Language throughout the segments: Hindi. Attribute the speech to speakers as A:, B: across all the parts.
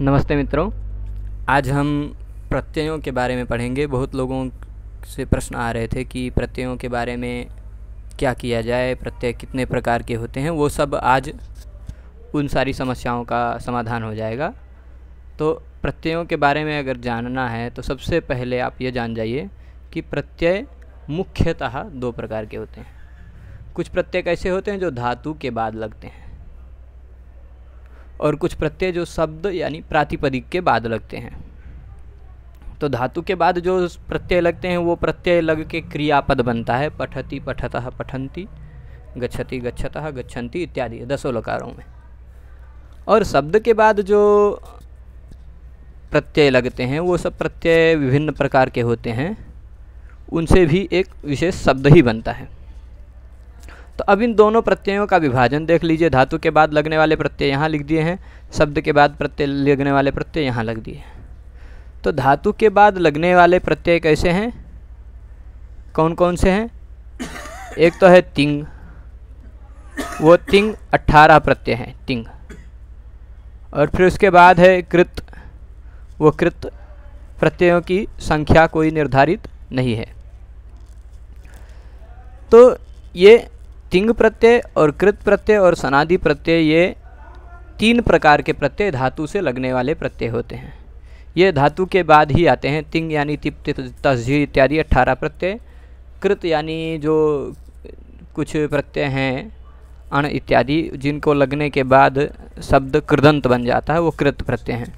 A: नमस्ते मित्रों आज हम प्रत्ययों के बारे में पढ़ेंगे बहुत लोगों से प्रश्न आ रहे थे कि प्रत्ययों के बारे में क्या किया जाए प्रत्यय कितने प्रकार के होते हैं वो सब आज उन सारी समस्याओं का समाधान हो जाएगा तो प्रत्ययों के बारे में अगर जानना है तो सबसे पहले आप ये जान जाइए कि प्रत्यय मुख्यतः दो प्रकार के होते हैं कुछ प्रत्यय ऐसे होते हैं जो धातु के बाद लगते हैं और कुछ प्रत्यय जो शब्द यानी प्रातिपदिक के बाद लगते हैं तो धातु के बाद जो प्रत्यय लगते हैं वो प्रत्यय लग के क्रियापद बनता है पठती पठत पठंती गच्छति गच्छत गच्छन्ति इत्यादि दसों लकारों में और शब्द के बाद जो प्रत्यय लगते हैं वो सब प्रत्यय विभिन्न प्रकार के होते हैं उनसे भी एक विशेष शब्द ही बनता है तो अब इन दोनों प्रत्ययों का विभाजन देख लीजिए धातु के बाद लगने वाले प्रत्यय यहाँ लिख दिए हैं शब्द के बाद प्रत्यय लगने वाले प्रत्यय यहाँ लग दिए हैं तो धातु के बाद लगने वाले प्रत्यय कैसे हैं कौन कौन से हैं एक तो है तिंग वो तिंग अट्ठारह प्रत्यय हैं तिंग और फिर उसके बाद है कृत वो कृत प्रत्ययों की संख्या कोई निर्धारित नहीं है तो ये तिंग प्रत्यय और कृत प्रत्यय और सनादि प्रत्यय ये तीन प्रकार के प्रत्यय धातु से लगने वाले प्रत्यय होते हैं ये धातु के बाद ही आते हैं तिंग यानी तिप तस्जी इत्यादि अट्ठारह प्रत्यय कृत यानी जो कुछ प्रत्यय हैं अण इत्यादि जिनको लगने के बाद शब्द कृदंत बन जाता है वो कृत प्रत्यय हैं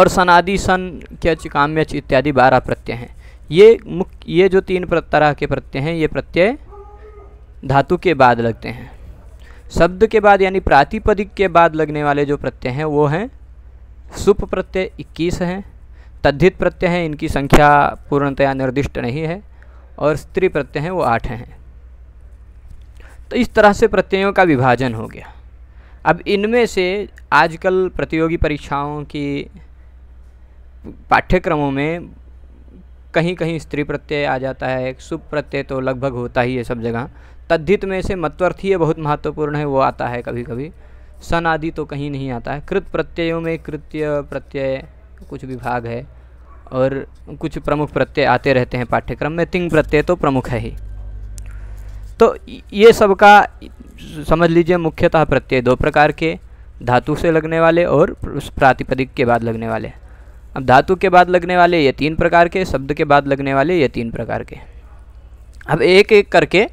A: और सनादि सन क्यच काम्यच इत्यादि बारह प्रत्यय हैं ये मुख्य ये जो तीन तरह के प्रत्यय हैं ये प्रत्यय धातु के बाद लगते हैं शब्द के बाद यानी प्रातिपदिक के बाद लगने वाले जो प्रत्यय हैं वो हैं सुप प्रत्यय इक्कीस हैं तद्धित प्रत्यय हैं इनकी संख्या पूर्णतया निर्दिष्ट नहीं है और स्त्री प्रत्यय हैं वो आठ हैं तो इस तरह से प्रत्ययों का विभाजन हो गया अब इनमें से आजकल प्रतियोगी परीक्षाओं की पाठ्यक्रमों में कहीं कहीं स्त्री प्रत्यय आ जाता है एक सुप प्रत्यय तो लगभग होता ही है सब जगह तद्धित में से मत्वर्थीय बहुत महत्वपूर्ण है वो आता है कभी कभी सन आदि तो कहीं नहीं आता है कृत प्रत्ययों में कृत्य प्रत्यय कुछ विभाग है और कुछ प्रमुख प्रत्यय आते रहते हैं पाठ्यक्रम में तिंग प्रत्यय तो प्रमुख है ही तो ये सब का समझ लीजिए मुख्यतः प्रत्यय दो प्रकार के धातु से लगने वाले और प्रातिपदिक के बाद लगने वाले अब धातु के बाद लगने वाले ये तीन प्रकार के शब्द के बाद लगने वाले ये तीन प्रकार के अब एक एक करके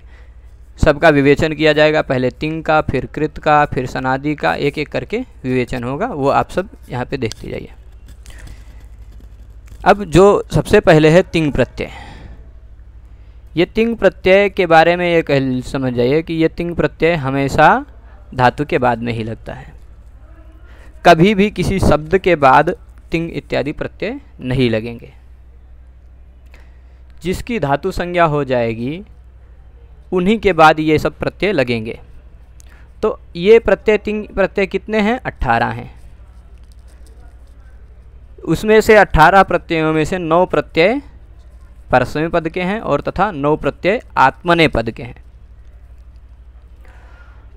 A: सबका विवेचन किया जाएगा पहले तिंग का फिर कृत का फिर सनादि का एक एक करके विवेचन होगा वो आप सब यहाँ पे देखते जाइए अब जो सबसे पहले है तिंग प्रत्यय ये तिंग प्रत्यय के बारे में ये कह समझ जाइए कि ये तिंग प्रत्यय हमेशा धातु के बाद में ही लगता है कभी भी किसी शब्द के बाद तिंग इत्यादि प्रत्यय नहीं लगेंगे जिसकी धातु संज्ञा हो जाएगी उन्हीं के बाद ये सब प्रत्यय लगेंगे तो ये प्रत्यय तीन प्रत्यय कितने हैं अट्ठारह हैं उसमें से अट्ठारह प्रत्ययों में से नौ प्रत्यय परसवें पद के हैं और तथा नौ प्रत्यय आत्मने पद के हैं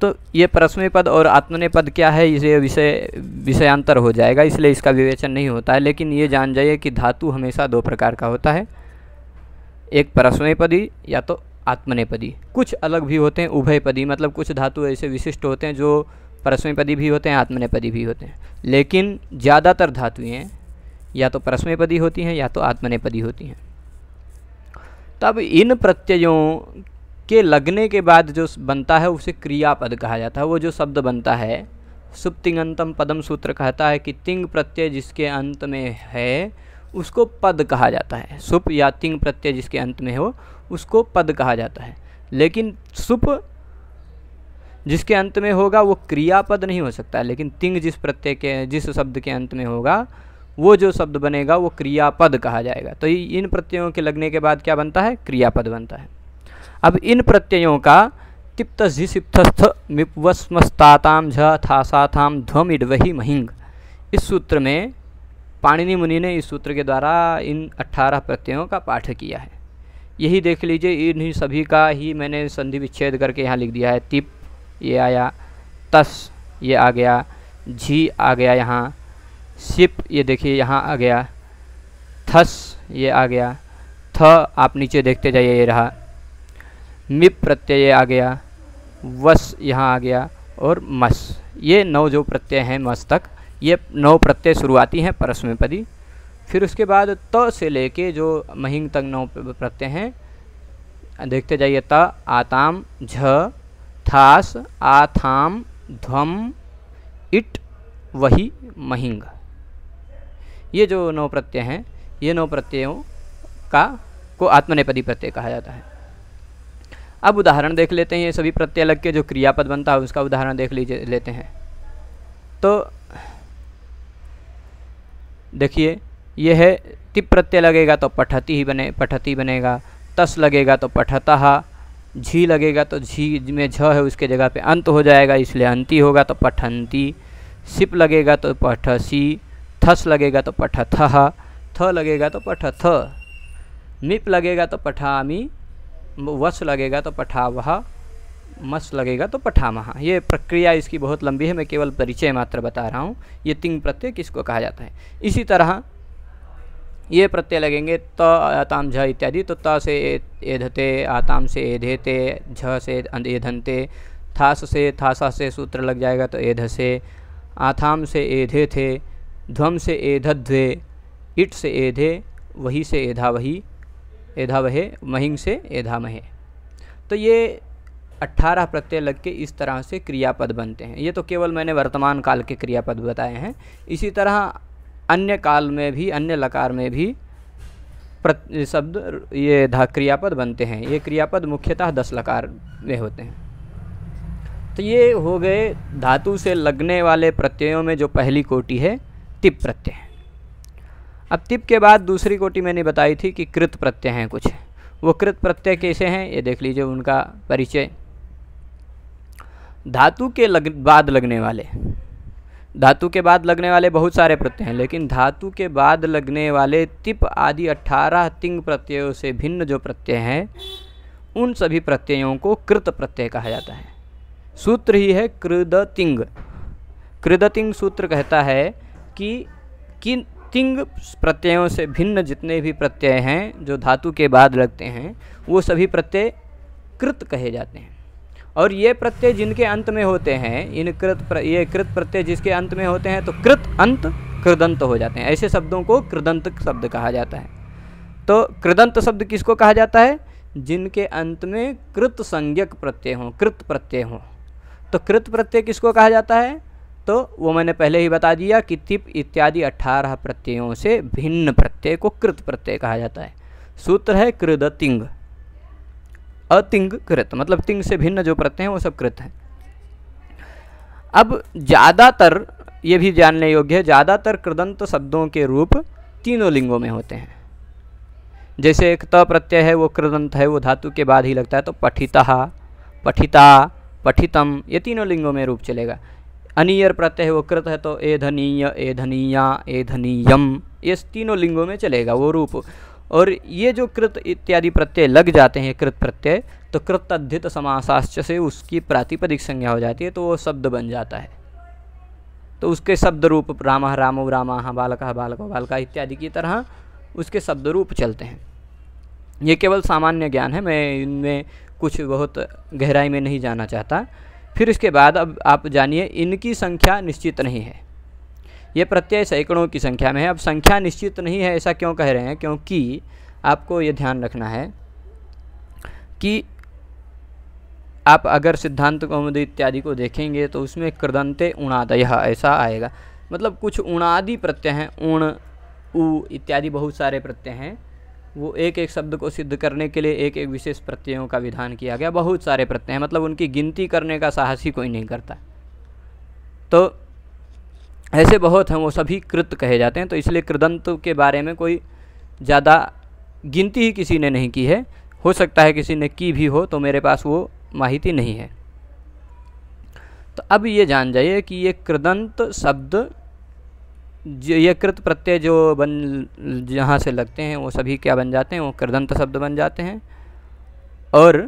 A: तो ये परसवें पद और आत्मने पद क्या है इसे विषय विषयांतर हो जाएगा इसलिए इसका विवेचन नहीं होता है लेकिन ये जान जाइए कि धातु हमेशा दो प्रकार का होता है एक परसवें पदी या तो आत्मनेपदी कुछ अलग भी होते हैं उभयपदी मतलब कुछ धातु ऐसे विशिष्ट होते हैं जो परस्मयपदी भी होते हैं आत्मनेपदी भी होते हैं लेकिन ज़्यादातर धातुएँ या तो परस्मयपदी होती हैं या तो आत्मनेपदी होती हैं तब इन प्रत्ययों के लगने के बाद जो बनता है उसे क्रियापद कहा जाता है वो जो शब्द बनता है सुप्तिंगंतम पदम सूत्र कहता है कि तिंग प्रत्यय जिसके अंत में है उसको पद कहा जाता है सुप या तिंग प्रत्यय जिसके अंत में हो उसको पद कहा जाता है लेकिन सुप जिसके अंत में होगा वो क्रियापद नहीं हो सकता लेकिन तिंग जिस प्रत्यय के जिस शब्द के अंत में होगा वो जो शब्द बनेगा वो क्रियापद कहा जाएगा तो इन प्रत्ययों के लगने के बाद क्या बनता है क्रियापद बनता है अब इन प्रत्ययों का तिप्त झिसिप्तस्थ मिपवस्मस्ताताम झ थाम ध्वम इडवही महिंग इस सूत्र में पाणिनि मुनि ने इस सूत्र के द्वारा इन अट्ठारह प्रत्ययों का पाठ किया है यही देख लीजिए इन्हीं सभी का ही मैंने संधि विच्छेद करके यहाँ लिख दिया है तिप ये आया तस ये आ गया झी आ गया यहाँ सिप ये देखिए यहाँ आ गया थस ये आ गया थ आप नीचे देखते जाइए ये रहा मिप प्रत्यय आ गया वस यहाँ आ गया और मस ये नौ जो प्रत्यय हैं मस तक ये नौ प्रत्यय शुरुआती हैं परस्मैपदी फिर उसके बाद त से लेके जो महिंग तक नौ प्रत्यय हैं देखते जाइए त आताम झ थास आथाम ध्वम इट वही महिंग ये जो नौ प्रत्यय हैं ये नौ प्रत्ययों का को आत्मनेपदी प्रत्यय कहा जाता है अब उदाहरण देख लेते हैं ये सभी प्रत्यय अलग के जो क्रियापद बनता है उसका उदाहरण देख लीजिए लेते हैं तो देखिए यह है तिप प्रत्यय लगेगा तो पठती ही बने पठती बनेगा तस लगेगा तो पठता झी लगेगा तो झी में झ है उसके जगह पे अंत हो जाएगा इसलिए अंति होगा तो पठंती सिप लगेगा तो पठसी थस लगेगा तो पठथ थ लगेगा तो पठथ मिप लगेगा तो पठामी वस लगेगा तो पठावह मस लगेगा तो पठामहा ये प्रक्रिया इसकी बहुत लंबी है मैं केवल परिचय मात्र बता रहा हूँ ये तिंग प्रत्यय किसको कहा जाता है इसी तरह ये प्रत्यय लगेंगे त आताम झ इत्यादि तो त से एधते आताम से एधेते झ से अं-, एधनते थास से थासा से सूत्र लग जाएगा तो एध से आथाम से एधे थे ध्वम से ध्वे इट से एधे वही से एधा वही एधा वहे महिंग से एधा महे तो ये अट्ठारह प्रत्यय लग के इस तरह से क्रियापद बनते हैं ये तो केवल मैंने वर्तमान काल के क्रियापद बताए हैं इसी तरह अन्य काल में भी अन्य लकार में भी शब्द ये धा क्रियापद बनते हैं ये क्रियापद मुख्यतः दस लकार में होते हैं तो ये हो गए धातु से लगने वाले प्रत्ययों में जो पहली कोटि है तिप प्रत्यय अब तिप के बाद दूसरी कोटि मैंने बताई थी कि कृत प्रत्यय हैं कुछ वो कृत प्रत्यय कैसे हैं ये देख लीजिए उनका परिचय धातु के लग बाद लगने वाले धातु के बाद लगने वाले बहुत सारे प्रत्यय हैं लेकिन धातु के बाद लगने वाले तिप आदि अट्ठारह तिंग प्रत्ययों से भिन्न जो प्रत्यय हैं उन सभी प्रत्ययों को कृत प्रत्यय कहा जाता है सूत्र ही है कृदतिंग कृदतिंग सूत्र कहता है कि किन तिंग प्रत्ययों से भिन्न जितने भी प्रत्यय हैं जो धातु के बाद लगते हैं वो सभी प्रत्यय कृत कहे जाते हैं और ये प्रत्यय जिनके अंत में होते हैं इन कृत प्र, ये कृत प्रत्यय जिसके अंत में होते हैं तो कृत अंत कृदंत हो जाते हैं ऐसे शब्दों को कृदंत शब्द कहा जाता है तो कृदंत शब्द किसको कहा जाता है जिनके अंत में कृत संज्ञक प्रत्यय हों कृत प्रत्यय हों तो कृत प्रत्यय किसको कहा जाता है तो वो मैंने पहले ही बता दिया कि तिप इत्यादि अठारह प्रत्ययों से भिन्न प्रत्यय को कृत प्रत्यय कहा जाता है सूत्र है कृदतिंग अतिंग कृत मतलब तिंग से भिन्न जो प्रत्यय हैं वो सब कृत हैं अब ज़्यादातर ये भी जानने योग्य है ज़्यादातर कृदंत शब्दों के रूप तीनों लिंगों में होते हैं जैसे एक त प्रत्यय है वो कृदंत है वो धातु के बाद ही लगता है तो पठिता पठिता पठितम ये तीनों लिंगों में रूप चलेगा अनियर प्रत्यय वो कृत है तो एधनीय ए एधनीयम ये तीनों लिंगों में चलेगा वो रूप और ये जो कृत इत्यादि प्रत्यय लग जाते हैं कृत प्रत्यय तो कृत अध्यत समासाश्च से उसकी प्रातिपदिक संज्ञा हो जाती है तो वो शब्द बन जाता है तो उसके शब्द रूप राम रामो रामा बालक बालक बालका इत्यादि की तरह उसके शब्द रूप चलते हैं ये केवल सामान्य ज्ञान है मैं इनमें कुछ बहुत गहराई में नहीं जाना चाहता फिर इसके बाद अब आप जानिए इनकी संख्या निश्चित नहीं है ये प्रत्यय सैकड़ों की संख्या में है अब संख्या निश्चित नहीं है ऐसा क्यों कह रहे हैं क्योंकि आपको ये ध्यान रखना है कि आप अगर सिद्धांत कौमद इत्यादि को देखेंगे तो उसमें कृदंते उणादय ऐसा आएगा मतलब कुछ उणादि प्रत्यय हैं उण उ इत्यादि बहुत सारे प्रत्यय हैं वो एक एक शब्द को सिद्ध करने के लिए एक एक विशेष प्रत्ययों का विधान किया गया बहुत सारे प्रत्यय हैं मतलब उनकी गिनती करने का साहस ही कोई नहीं करता तो ऐसे बहुत हैं वो सभी कृत कहे जाते हैं तो इसलिए कृदंत के बारे में कोई ज़्यादा गिनती ही किसी ने नहीं की है हो सकता है किसी ने की भी हो तो मेरे पास वो माहिती नहीं है तो अब ये जान जाइए कि ये कृदंत शब्द जो ये कृत प्रत्यय जो बन जहाँ से लगते हैं वो सभी क्या बन जाते हैं वो कृदंत शब्द बन जाते हैं और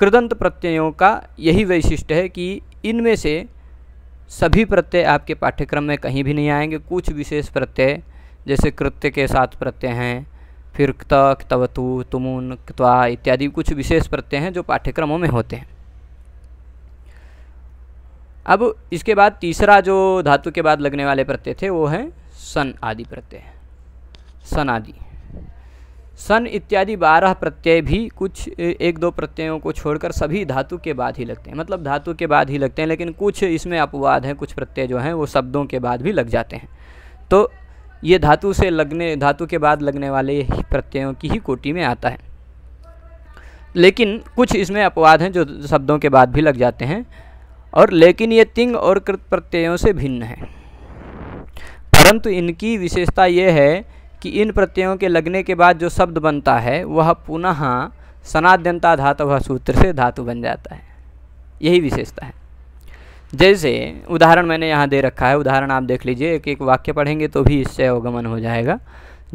A: कृदंत प्रत्ययों का यही वैशिष्ट है कि इनमें से सभी प्रत्यय आपके पाठ्यक्रम में कहीं भी नहीं आएंगे कुछ विशेष प्रत्यय जैसे कृत्य के साथ प्रत्यय हैं फिर क्त तवतु तुमुन क्त्वा इत्यादि कुछ विशेष प्रत्यय हैं जो पाठ्यक्रमों में होते हैं अब इसके बाद तीसरा जो धातु के बाद लगने वाले प्रत्यय थे वो हैं सन आदि प्रत्यय सन आदि सन इत्यादि बारह प्रत्यय भी कुछ एक दो प्रत्ययों को छोड़कर सभी धातु के बाद ही लगते हैं मतलब धातु के बाद ही लगते हैं लेकिन कुछ इसमें अपवाद हैं कुछ प्रत्यय जो हैं वो शब्दों के बाद भी लग जाते हैं तो ये धातु से लगने धातु के बाद लगने वाले प्रत्ययों की ही कोटि में आता है लेकिन कुछ इसमें अपवाद हैं जो शब्दों के बाद भी लग जाते हैं और लेकिन ये तिंग और कृत प्रत्ययों से भिन्न है परंतु इनकी विशेषता ये है कि इन प्रत्ययों के लगने के बाद जो शब्द बनता है वह पुनः सनाद्यंता धातु सूत्र से धातु बन जाता है यही विशेषता है जैसे उदाहरण मैंने यहाँ दे रखा है उदाहरण आप देख लीजिए एक एक वाक्य पढ़ेंगे तो भी इससे अवगमन हो जाएगा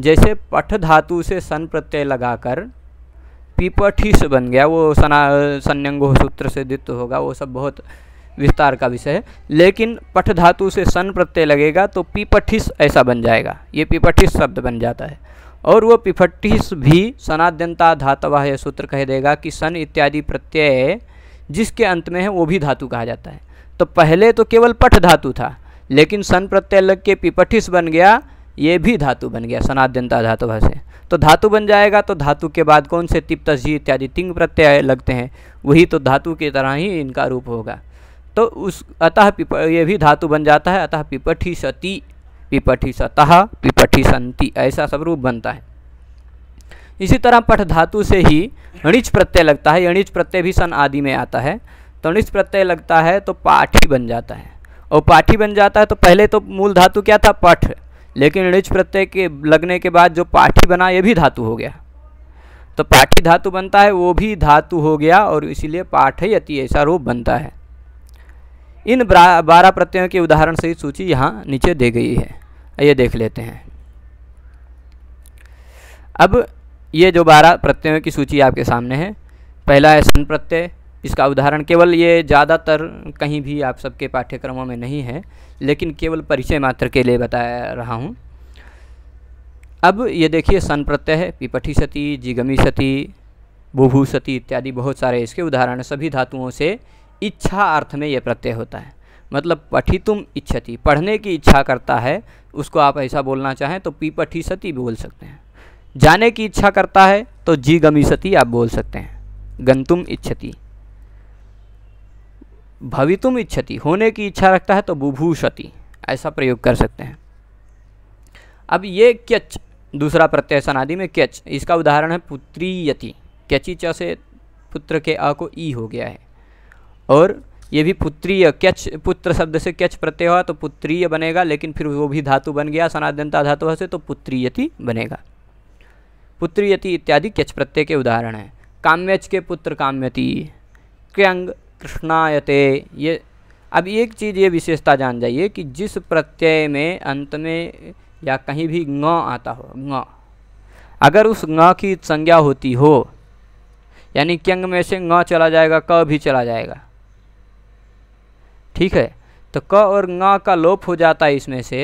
A: जैसे पठ धातु से सन प्रत्यय लगाकर पीपठीस बन गया वो सना संयंगो सूत्र से द्वित्व होगा वो सब बहुत विस्तार का विषय है लेकिन पठ धातु से सन प्रत्यय लगेगा तो पिपठिस ऐसा बन जाएगा ये पिपठिस शब्द बन जाता है और वह पिपठिस भी सनाद्यंता धातवा यह सूत्र कह देगा कि सन इत्यादि प्रत्यय जिसके अंत में है वो भी धातु कहा जाता है तो पहले तो केवल पठ धातु था लेकिन सन प्रत्यय लग के पिपठिस बन गया ये भी धातु बन गया सनाद्यंता धातुवा से तो धातु बन जाएगा तो धातु के बाद कौन से तिप्त जी इत्यादि तिंग प्रत्यय लगते हैं वही तो धातु की तरह ही इनका रूप होगा तो उस अतः पिप ये भी धातु बन जाता है अतः पिपठी सती पिपठी सतः पिपठी संति ऐसा सब रूप बनता है इसी तरह पठ धातु से ही अणिच प्रत्यय लगता है अणिच प्रत्यय भी सन आदि में आता है तो अणिच प्रत्यय लगता है तो पाठी बन जाता है और पाठी बन जाता है तो पहले तो मूल धातु क्या था पठ लेकिन अणिच प्रत्यय के लगने के बाद जो पाठी बना ये भी धातु हो गया तो पाठी धातु बनता है वो भी धातु हो गया और इसीलिए पाठ ही अति ऐसा रूप बनता है इन बारह प्रत्ययों के उदाहरण सहित सूची यहाँ नीचे दे गई है ये देख लेते हैं अब ये जो बारह प्रत्ययों की सूची आपके सामने है पहला है सन प्रत्यय इसका उदाहरण केवल ये ज़्यादातर कहीं भी आप सबके पाठ्यक्रमों में नहीं है लेकिन केवल परिचय मात्र के लिए बता रहा हूँ अब ये देखिए सन प्रत्यय है पिपठी सती जिगमी सती भूभू सती इत्यादि बहुत सारे इसके उदाहरण सभी धातुओं से इच्छा अर्थ में यह प्रत्यय होता है मतलब पठितुम इच्छति पढ़ने की इच्छा करता है उसको आप ऐसा बोलना चाहें तो पी पठी सती बोल सकते हैं जाने की इच्छा करता है तो जी गमी सती आप बोल सकते हैं गंतुम इच्छति भवितुम इच्छति होने की इच्छा रखता है तो बुभूषति ऐसा प्रयोग कर सकते हैं अब ये क्यच दूसरा प्रत्यय सनादि में क्यच इसका उदाहरण है यति क्यची च से पुत्र के अ को ई हो गया है और ये भी पुत्रीय कैच पुत्र शब्द से कैच प्रत्यय हुआ तो पुत्रीय बनेगा लेकिन फिर वो भी धातु बन गया सनातनता धातु से तो पुत्रीयति बनेगा पुत्रीयति इत्यादि कैच प्रत्यय के उदाहरण हैं काम्यच के पुत्र काम्यति क्यंग कृष्णायते ये अब एक चीज़ ये विशेषता जान जाइए कि जिस प्रत्यय में अंत में या कहीं भी ग आता हो ग अगर उस ग की संज्ञा होती हो यानी क्यंग में से ग चला जाएगा क भी चला जाएगा ठीक है तो क और ङ का लोप हो जाता है इसमें से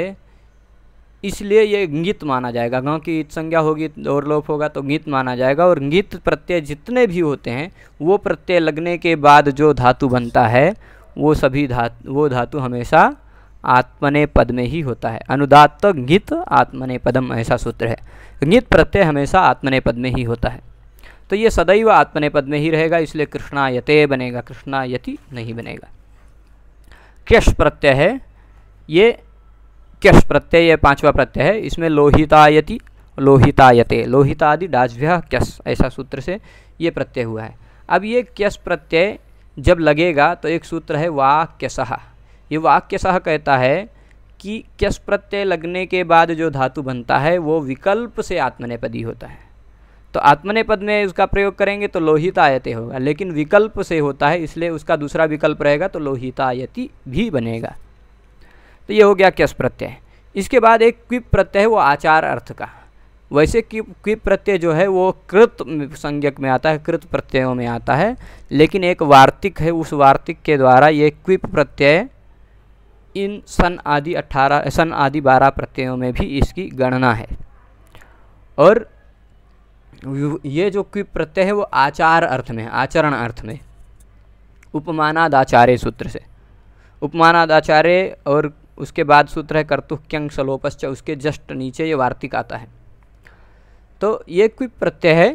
A: इसलिए ये गीत माना जाएगा गाँव की ईत संज्ञा होगी तो और लोप होगा तो गीत माना जाएगा और गीत प्रत्यय जितने भी होते हैं वो प्रत्यय लगने के बाद जो धातु बनता है वो सभी धातु वो धातु हमेशा आत्मने पद में ही होता है अनुदात गीत आत्मने पदम ऐसा सूत्र है गीत प्रत्यय हमेशा आत्मने पद में ही होता है तो ये सदैव आत्मने पद में ही रहेगा इसलिए कृष्णायते बनेगा कृष्णायति नहीं बनेगा क्यश प्रत्यय है ये क्यश प्रत्यय ये पांचवा प्रत्यय है इसमें लोहितायति लोहितायते लोहितादि डाजभ्य क्यश ऐसा सूत्र से ये प्रत्यय हुआ है अब ये क्यश प्रत्यय जब लगेगा तो एक सूत्र है वाक्यसह ये वाक्यसह कहता है कि क्यश प्रत्यय लगने के बाद जो धातु बनता है वो विकल्प से आत्मनेपदी होता है तो आत्मनेपद में उसका प्रयोग करेंगे तो लोहित आयते होगा लेकिन विकल्प से होता है इसलिए उसका दूसरा विकल्प रहेगा तो लोहित आयति भी बनेगा तो ये हो गया क्यस प्रत्यय इसके बाद एक क्विप प्रत्यय है वो आचार अर्थ का वैसे क्विप क्विप प्रत्यय जो है वो कृत संज्ञक में आता है कृत प्रत्ययों में आता है लेकिन एक वार्तिक है उस वार्तिक के द्वारा ये क्विप प्रत्यय इन सन आदि अट्ठारह सन आदि बारह प्रत्ययों में भी इसकी गणना है और ये जो क्विप प्रत्यय है वो आचार अर्थ में आचरण अर्थ में उपमानादाचार्य सूत्र से उपमानादाचार्य और उसके बाद सूत्र है कर्तुक्यंग सलोपश्च उसके जस्ट नीचे ये वार्तिक आता है तो ये क्विप प्रत्यय है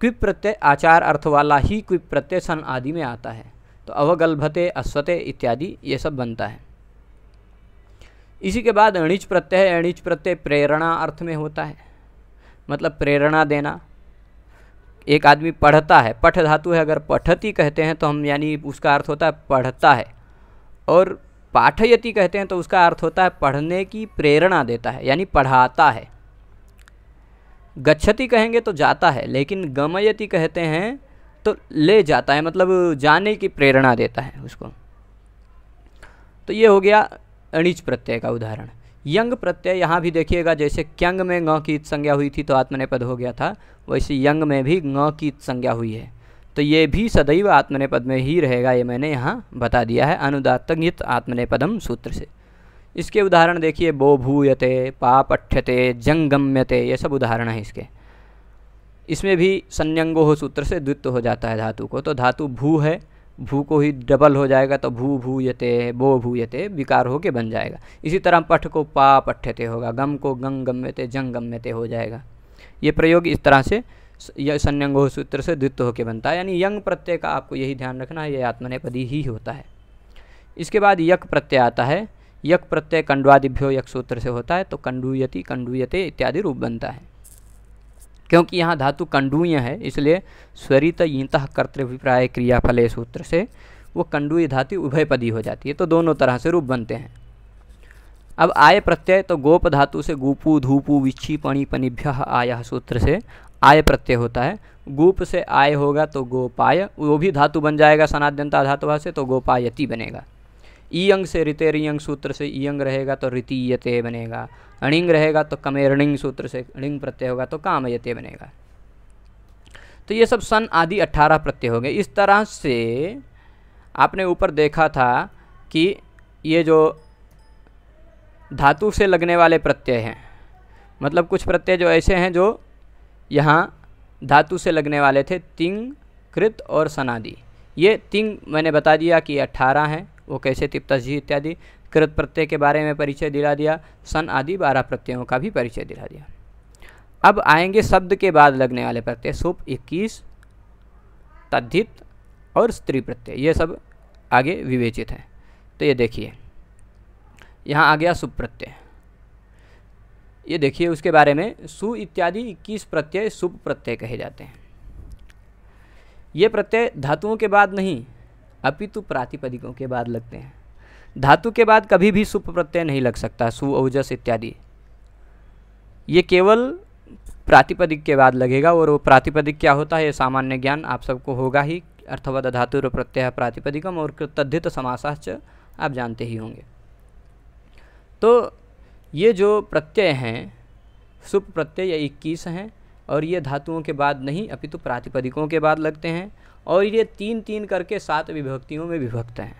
A: क्विप प्रत्यय आचार अर्थ वाला ही क्विप प्रत्यय सन आदि में आता है तो अवगल्भते अश्वते इत्यादि ये सब बनता है इसी के बाद अणिज प्रत्यय अणिज प्रत्यय प्रेरणा अर्थ में होता है मतलब प्रेरणा देना एक आदमी पढ़ता है पठ धातु है अगर पठती कहते हैं तो हम यानी उसका अर्थ होता है पढ़ता है और पाठयति कहते हैं तो उसका अर्थ होता है पढ़ने की प्रेरणा देता है यानी पढ़ाता है गच्छति कहेंगे तो जाता है लेकिन गमयति कहते हैं तो ले जाता है मतलब जाने की प्रेरणा देता है उसको तो ये हो गया अणिज प्रत्यय का उदाहरण यंग प्रत्यय यहाँ भी देखिएगा जैसे क्यंग में ग की संज्ञा हुई थी तो आत्मनेपद हो गया था वैसे यंग में भी ग की संज्ञा हुई है तो ये भी सदैव आत्मनेपद में ही रहेगा ये मैंने यहाँ बता दिया है अनुदातंगित आत्मनेपदम सूत्र से इसके उदाहरण देखिए बो भूयते पापठ्यते जंगम्यते ये सब उदाहरण हैं इसके इसमें भी संयंगो सूत्र से द्वित्व हो जाता है धातु को तो धातु भू है भू को ही डबल हो जाएगा तो भू भूयते बो भूयते विकार होके बन जाएगा इसी तरह पठ को पा पठ्यते होगा गम को गंग गम्यते जंग गम्यते हो जाएगा ये प्रयोग इस तरह से यह संयंगो सूत्र से द्वित्व होकर बनता है यानी यंग प्रत्यय का आपको यही ध्यान रखना है यह आत्मनेपदी ही होता है इसके बाद यक प्रत्यय आता है यक प्रत्यय कंडवादिभ्यो यक सूत्र से होता है तो कंडूयति कंडूयते इत्यादि रूप बनता है क्योंकि यहाँ धातु कंडूय है इसलिए स्वरित यंत कर्तृभिप्राय क्रियाफले सूत्र से वो कंडूय धातु उभयपदी हो जाती है तो दोनों तरह से रूप बनते हैं अब आय प्रत्यय तो गोप धातु से गोपू धूपू विच्छी पणी पणिभ्य आय सूत्र से आय प्रत्यय होता है गोप से आय होगा तो गोपाय वो भी धातु बन जाएगा सनाद्यंता धातुवा से तो गोपायती बनेगा ईयंग से रिते रियंग सूत्र से ईयंग रहेगा तो रितीयते बनेगा अणिंग रहेगा तो कमेरणिंग सूत्र से अणिंग प्रत्यय होगा तो कामयते बनेगा तो ये सब सन आदि अट्ठारह प्रत्यय हो गए इस तरह से आपने ऊपर देखा था कि ये जो धातु से लगने वाले प्रत्यय हैं मतलब कुछ प्रत्यय जो ऐसे हैं जो यहाँ धातु से लगने वाले थे तिंग कृत और सनादि ये तिंग मैंने बता दिया कि अट्ठारह हैं वो कैसे तिप्ता जी इत्यादि कृत प्रत्यय के बारे में परिचय दिला दिया सन आदि बारह प्रत्ययों का भी परिचय दिला दिया अब आएंगे शब्द के बाद लगने वाले प्रत्यय सुप इक्कीस तद्धित और स्त्री प्रत्यय ये सब आगे विवेचित हैं तो ये देखिए यहाँ आ गया सुप प्रत्यय ये देखिए उसके बारे में सु इत्यादि इक्कीस प्रत्यय सुप प्रत्यय कहे जाते हैं ये प्रत्यय धातुओं के बाद नहीं अपितु तो प्रातिपदिकों के बाद लगते हैं धातु के बाद कभी भी सुप प्रत्यय नहीं लग सकता सु ओजस इत्यादि ये केवल प्रातिपदिक के बाद लगेगा और वो प्रातिपदिक क्या होता है ये सामान्य ज्ञान आप सबको होगा ही अर्थवद धातु प्रत्यय प्रातिपदिकम और तद्धित समासाच आप जानते ही होंगे तो ये जो प्रत्यय हैं सुप प्रत्यय या इक्कीस हैं और ये धातुओं के बाद नहीं अपितु तो प्रातिपदिकों के बाद लगते हैं और ये तीन तीन करके सात विभक्तियों में विभक्त हैं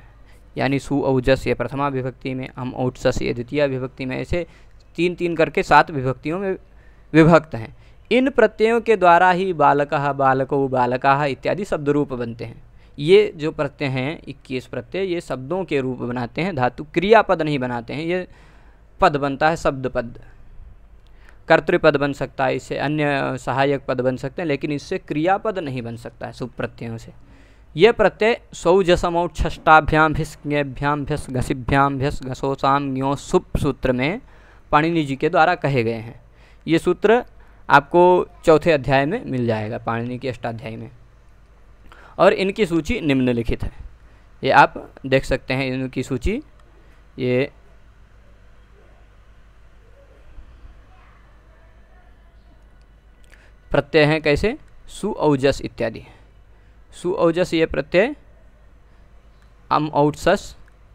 A: यानी सु औजस ये प्रथमा विभक्ति में हम औजस ये द्वितीय विभक्ति में ऐसे तीन तीन करके सात विभक्तियों में विभक्त हैं इन प्रत्ययों के द्वारा ही बालक बालको बालका इत्यादि शब्द रूप बनते हैं ये जो प्रत्यय हैं इक्कीस प्रत्यय ये शब्दों के रूप बनाते हैं धातु क्रियापद नहीं बनाते हैं ये पद बनता है शब्द पद कर्तृपद बन सकता है इससे अन्य सहायक पद बन सकते हैं लेकिन इससे क्रियापद नहीं बन सकता है सुप्रत्ययों से ये प्रत्यय सौ छष्टाभ्याम सौजसमौ घसीभ्याम घसिभ्याम्भ्यस घसोसाम ज्ञो सुप सूत्र में पाणिनि जी के द्वारा कहे गए हैं ये सूत्र आपको चौथे अध्याय में मिल जाएगा पाणिनि के अष्टाध्याय में और इनकी सूची निम्नलिखित है ये आप देख सकते हैं इनकी सूची ये प्रत्यय हैं कैसे सुऔजस इत्यादि सुऔजस ये प्रत्यय अम औसस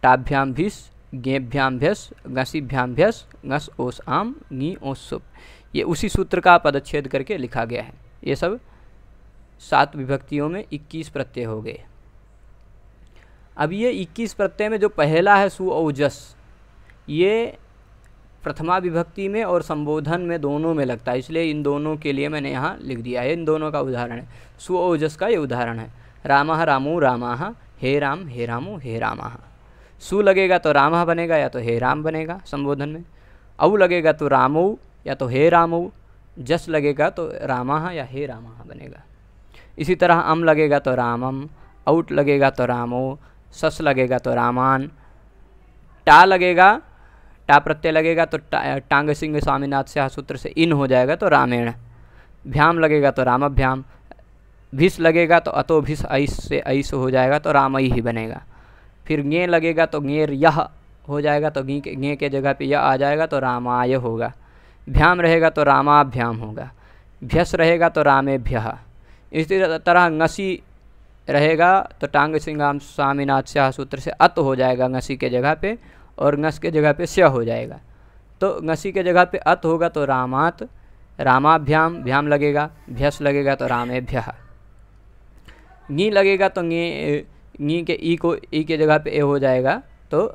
A: भ्यस गेभ्याम्भ्यस भ्यस घस ओस आम नी ओसुप ये उसी सूत्र का पदच्छेद करके लिखा गया है ये सब सात विभक्तियों में 21 प्रत्यय हो गए अब ये 21 प्रत्यय में जो पहला है सुऔजस ये प्रथमा विभक्ति में और संबोधन में दोनों में लगता है इसलिए इन दोनों के लिए मैंने यहाँ लिख दिया है इन दोनों का उदाहरण है सु ओजस का ये उदाहरण है राम रामो रामा हे राम हे रामो हे रामा सु लगेगा तो राम बनेगा या तो हे राम बनेगा संबोधन में औ लगेगा तो रामो या तो हे रामो जस लगेगा तो रामा या हे रामा बनेगा इसी तरह अम लगेगा तो रामम आउट लगेगा तो रामो सस लगेगा तो रामान टा लगेगा टा प्रत्यय लगेगा तो टांग सिंह स्वामीनाथ से सूत्र से इन हो जाएगा तो रामेण भ्याम लगेगा तो रामभ्याम भिस लगेगा तो अतो भिस ऐस से ऐस हो जाएगा तो रामई ही बनेगा फिर ज्ञे लगेगा तो ज्ञेर यह हो जाएगा तो गे के ज्ञे के जगह पे यह आ जाएगा तो रामाय होगा भ्याम रहेगा तो रामाभ्याम होगा भ्यस रहेगा तो रामेभ्य इसी तरह नसी रहेगा तो टांग सिंह स्वामीनाथ सूत्र से अत हो जाएगा नसी के जगह पे और नस के जगह पे स्य हो जाएगा तो नसी के जगह पे अत होगा तो रामात रामाभ्याम भ्याम लगेगा भ्यस लगेगा तो रामेभ्य नी लगेगा तो नी नी के ई को ई के जगह पे ए हो जाएगा तो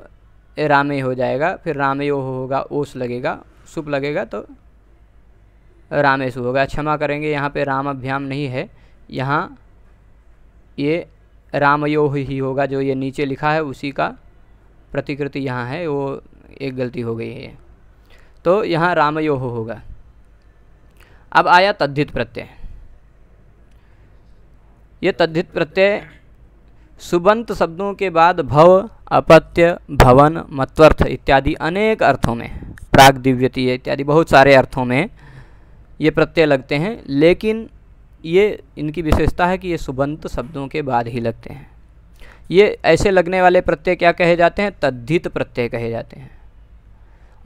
A: रामे हो जाएगा फिर रामे ओ होगा ओस लगेगा सुप लगेगा तो रामेश होगा क्षमा करेंगे यहाँ पे रामाभ्याम नहीं है यहाँ ये रामयोह ही होगा जो ये नीचे लिखा है उसी का प्रतिकृति यहाँ है वो एक गलती हो गई है तो यहाँ रामयो होगा अब आया तद्धित प्रत्यय ये तद्धित प्रत्यय सुबंत शब्दों के बाद भव अपत्य भवन मत्वर्थ इत्यादि अनेक अर्थों में प्राग दिव्यतीय इत्यादि बहुत सारे अर्थों में ये प्रत्यय लगते हैं लेकिन ये इनकी विशेषता है कि ये सुबंत शब्दों के बाद ही लगते हैं ये ऐसे लगने वाले प्रत्यय क्या कहे जाते हैं तद्धित प्रत्यय कहे जाते हैं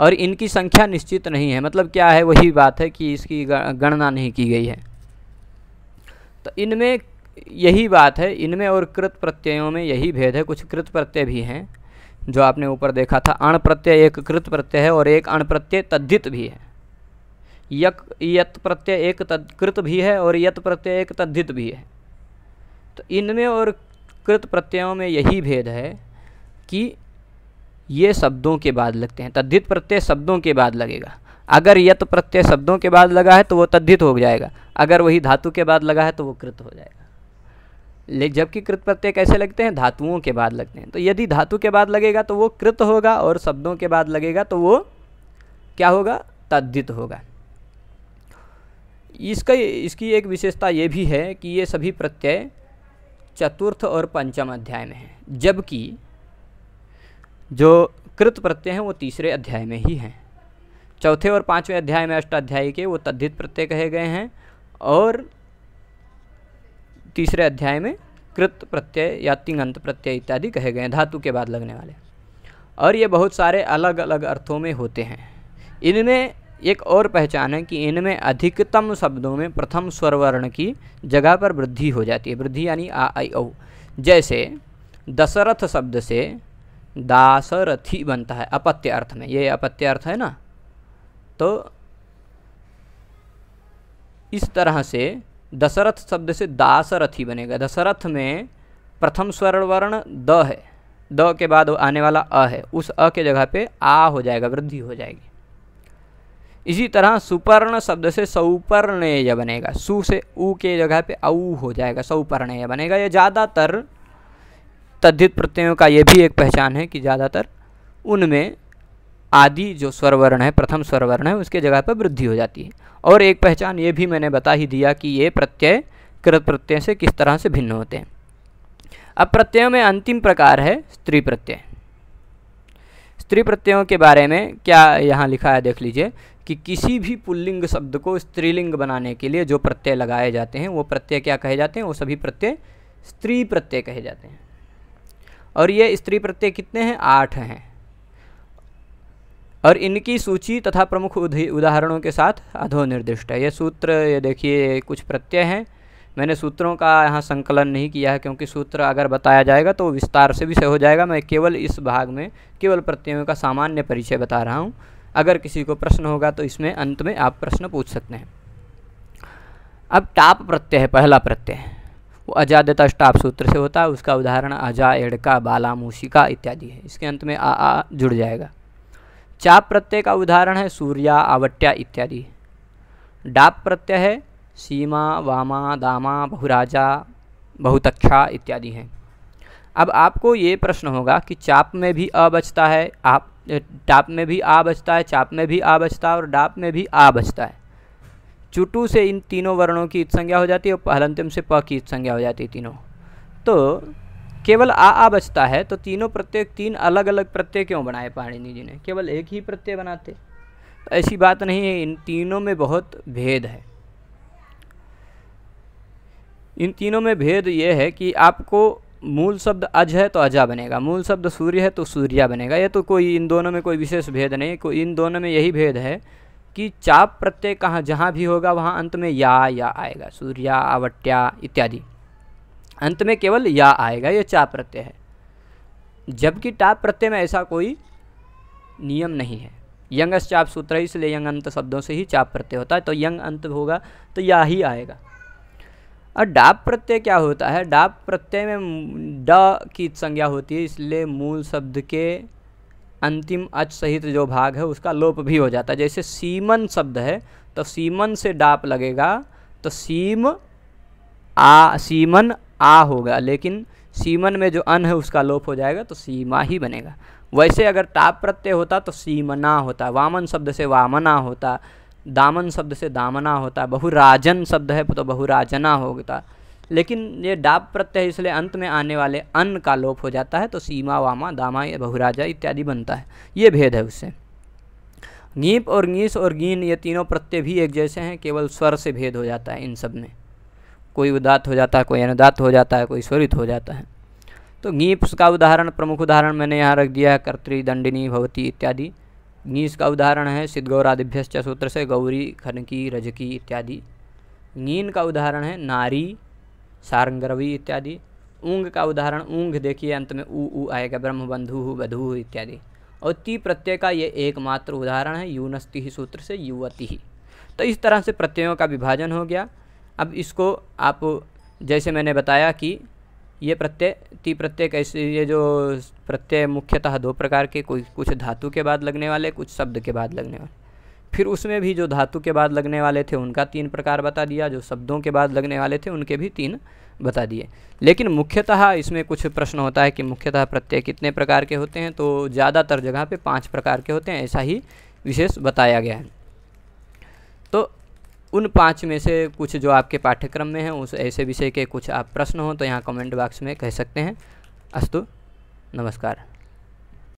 A: और इनकी संख्या निश्चित नहीं है मतलब क्या है वही बात है कि इसकी गणना नहीं की गई है तो इनमें यही बात है इनमें और कृत प्रत्ययों में यही भेद है कुछ कृत प्रत्यय भी हैं जो आपने ऊपर देखा था अण प्रत्यय एक कृत प्रत्यय है और एक अण प्रत्यय तद्धित भी है यक यत प्रत्यय एक तत्कृत भी है और यत प्रत्यय एक तद्धित भी है तो इनमें और कृत प्रत्ययों में यही भेद है कि ये शब्दों के बाद लगते हैं तद्धित प्रत्यय शब्दों के बाद लगेगा अगर यत प्रत्यय शब्दों के बाद लगा है तो वो तद्धित हो जाएगा अगर वही धातु के बाद लगा है तो वो कृत हो जाएगा ले जबकि कृत प्रत्यय कैसे लगते हैं धातुओं के बाद लगते हैं तो यदि धातु के बाद लगेगा तो वो कृत होगा और शब्दों के बाद लगेगा तो वो क्या होगा तद्धित होगा इसका इसकी एक विशेषता ये भी है कि ये सभी प्रत्यय चतुर्थ और पंचम अध्याय में है जबकि जो कृत प्रत्यय हैं वो तीसरे अध्याय में ही हैं चौथे और पांचवें अध्याय में अष्टाध्यायी के वो तद्धित प्रत्यय कहे गए हैं और तीसरे अध्याय में कृत प्रत्यय या तिंगंत प्रत्यय इत्यादि कहे गए हैं धातु के बाद लगने वाले और ये बहुत सारे अलग अलग अर्थों में होते हैं इनमें एक और पहचान है कि इनमें अधिकतम शब्दों में प्रथम स्वर वर्ण की जगह पर वृद्धि हो जाती है वृद्धि यानी आ आई औ जैसे दशरथ शब्द से दासरथी बनता है अपत्य अर्थ में ये अपत्य अर्थ है ना तो इस तरह से दशरथ शब्द से दासरथी बनेगा दशरथ में प्रथम स्वर्ण वर्ण द है द के बाद आने वाला अ है उस अ के जगह पे आ हो जाएगा वृद्धि हो जाएगी इसी तरह सुपर्ण शब्द से सौपर्णेय बनेगा सु से ऊ के जगह पे औ हो जाएगा सौपर्णेय बनेगा ये ज़्यादातर तद्धित प्रत्ययों का ये भी एक पहचान है कि ज़्यादातर उनमें आदि जो स्वरवर्ण है प्रथम स्वरवर्ण है उसके जगह पर वृद्धि हो जाती है और एक पहचान ये भी मैंने बता ही दिया कि ये प्रत्यय कृत प्रत्यय से किस तरह से भिन्न होते हैं अब प्रत्ययों में अंतिम प्रकार है स्त्री प्रत्यय स्त्री प्रत्ययों के बारे में क्या यहाँ लिखा है देख लीजिए कि किसी भी पुल्लिंग शब्द को स्त्रीलिंग बनाने के लिए जो प्रत्यय लगाए जाते हैं वो प्रत्यय क्या कहे जाते हैं वो सभी प्रत्यय स्त्री प्रत्यय कहे जाते हैं और ये स्त्री प्रत्यय कितने हैं आठ हैं और इनकी सूची तथा प्रमुख उदाहरणों के साथ अधोनिर्दिष्ट है ये सूत्र ये देखिए कुछ प्रत्यय हैं मैंने सूत्रों का यहाँ संकलन नहीं किया है क्योंकि सूत्र अगर बताया जाएगा तो विस्तार से भी हो जाएगा मैं केवल इस भाग में केवल प्रत्ययों का सामान्य परिचय बता रहा हूँ अगर किसी को प्रश्न होगा तो इसमें अंत में आप प्रश्न पूछ सकते हैं अब टाप प्रत्यय है पहला प्रत्यय वो अजादता स्टाप सूत्र से होता है उसका उदाहरण अजा एड़का बाला मूसिका इत्यादि है इसके अंत में आ आ जुड़ जाएगा चाप प्रत्यय का उदाहरण है सूर्या आवट्या इत्यादि डाप प्रत्यय है सीमा वामा दामा बहुराजा बहुतक्षा इत्यादि हैं अब आपको ये प्रश्न होगा कि चाप में भी अ बचता है आप टाप में भी आ बचता है चाप में भी आ बचता है और डाप में भी आ बचता है चुटू से इन तीनों वर्णों की संज्ञा हो जाती है और पहलंतम से प की संज्ञा हो जाती है तीनों तो केवल आ आ बचता है तो तीनों प्रत्यय तीन अलग अलग प्रत्यय क्यों बनाए पाणिनि जी ने केवल एक ही प्रत्यय बनाते तो ऐसी बात नहीं है इन तीनों में बहुत भेद है इन तीनों में भेद ये है कि आपको मूल शब्द अज है तो अजा बनेगा मूल शब्द सूर्य है तो सूर्या बनेगा ये तो कोई इन दोनों में कोई विशेष भेद नहीं कोई इन दोनों में यही भेद है कि चाप प्रत्यय कहाँ जहाँ भी होगा वहाँ अंत में या या आएगा सूर्या आवट्या इत्यादि अंत में केवल या आएगा ये चाप प्रत्यय है जबकि टाप प्रत्यय में ऐसा कोई नियम नहीं है यंगस चाप सूत्र इसलिए यंग अंत शब्दों से ही चाप प्रत्यय होता है तो यंग अंत होगा तो या ही आएगा और डाप प्रत्यय क्या होता है डाप प्रत्यय में ड की संज्ञा होती है इसलिए मूल शब्द के अंतिम अच सहित जो भाग है उसका लोप भी हो जाता है जैसे सीमन शब्द है तो सीमन से डाप लगेगा तो सीम आ सीमन आ होगा लेकिन सीमन में जो अन है उसका लोप हो जाएगा तो सीमा ही बनेगा वैसे अगर टाप प्रत्यय होता तो सीमना होता वामन शब्द से वामना होता दामन शब्द से दामना होता है बहुराजन शब्द है तो बहुराजना होता लेकिन ये डाप प्रत्यय इसलिए अंत में आने वाले अन का लोप हो जाता है तो सीमा वामा दामा या बहुराजा इत्यादि बनता है ये भेद है उससे गीप और गीस और गीन ये तीनों प्रत्यय भी एक जैसे हैं केवल स्वर से भेद हो जाता है इन सब में कोई उदात हो जाता है कोई अनुदात हो जाता है कोई स्वरित हो जाता है तो गीप का उदाहरण प्रमुख उदाहरण मैंने यहाँ रख दिया है कर्तृ दंडिनी भवती इत्यादि नीस का उदाहरण है सिद्ध गौरादिभ्य सूत्र से गौरी खनकी रजकी इत्यादि नीन का उदाहरण है नारी सारंगरवी इत्यादि ऊंग का उदाहरण ऊंग देखिए अंत में ऊ ऊ आएगा ब्रह्म बंधु बधु इत्यादि और ती प्रत्यय का ये एकमात्र उदाहरण है यूनस्ति ही सूत्र से युवती ही तो इस तरह से प्रत्ययों का विभाजन हो गया अब इसको आप जैसे मैंने बताया कि ये प्रत्यय ती प्रत्यय कैसे ये जो प्रत्यय मुख्यतः दो प्रकार के कोई कुछ धातु के बाद लगने वाले कुछ शब्द के बाद लगने वाले फिर उसमें भी जो धातु के बाद लगने वाले थे उनका तीन प्रकार बता दिया जो शब्दों के बाद लगने वाले थे उनके भी तीन बता दिए लेकिन मुख्यतः इसमें कुछ प्रश्न होता है कि मुख्यतः प्रत्यय कितने प्रकार के होते हैं तो ज़्यादातर जगह पे पांच प्रकार के होते हैं ऐसा ही विशेष बताया गया है तो उन पाँच में से कुछ जो आपके पाठ्यक्रम में हैं उस ऐसे विषय के कुछ आप प्रश्न हो तो यहाँ कमेंट बॉक्स में कह सकते हैं अस्तु नमस्कार